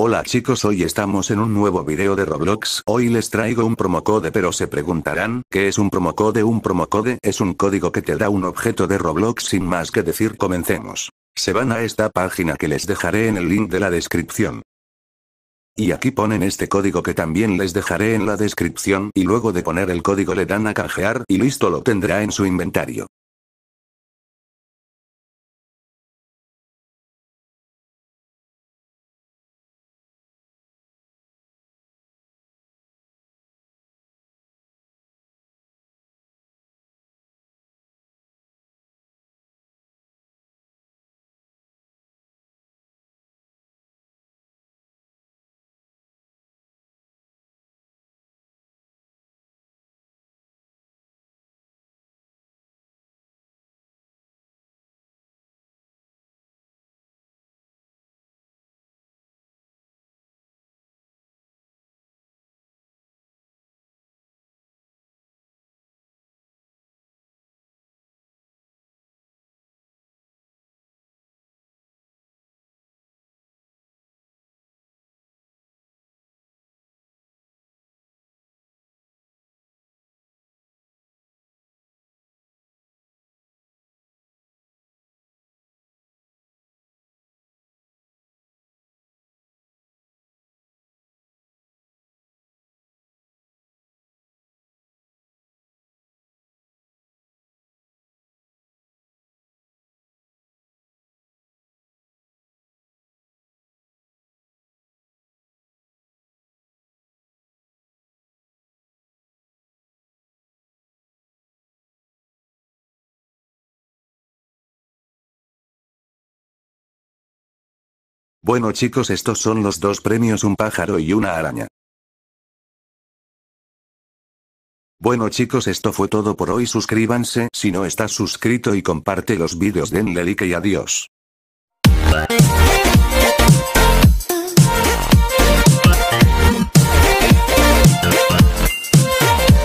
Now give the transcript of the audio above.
Hola chicos hoy estamos en un nuevo video de Roblox Hoy les traigo un promocode pero se preguntarán ¿Qué es un promocode? Un promocode es un código que te da un objeto de Roblox sin más que decir comencemos Se van a esta página que les dejaré en el link de la descripción y aquí ponen este código que también les dejaré en la descripción y luego de poner el código le dan a canjear y listo lo tendrá en su inventario. Bueno chicos estos son los dos premios un pájaro y una araña. Bueno chicos esto fue todo por hoy suscríbanse si no estás suscrito y comparte los vídeos denle like y adiós.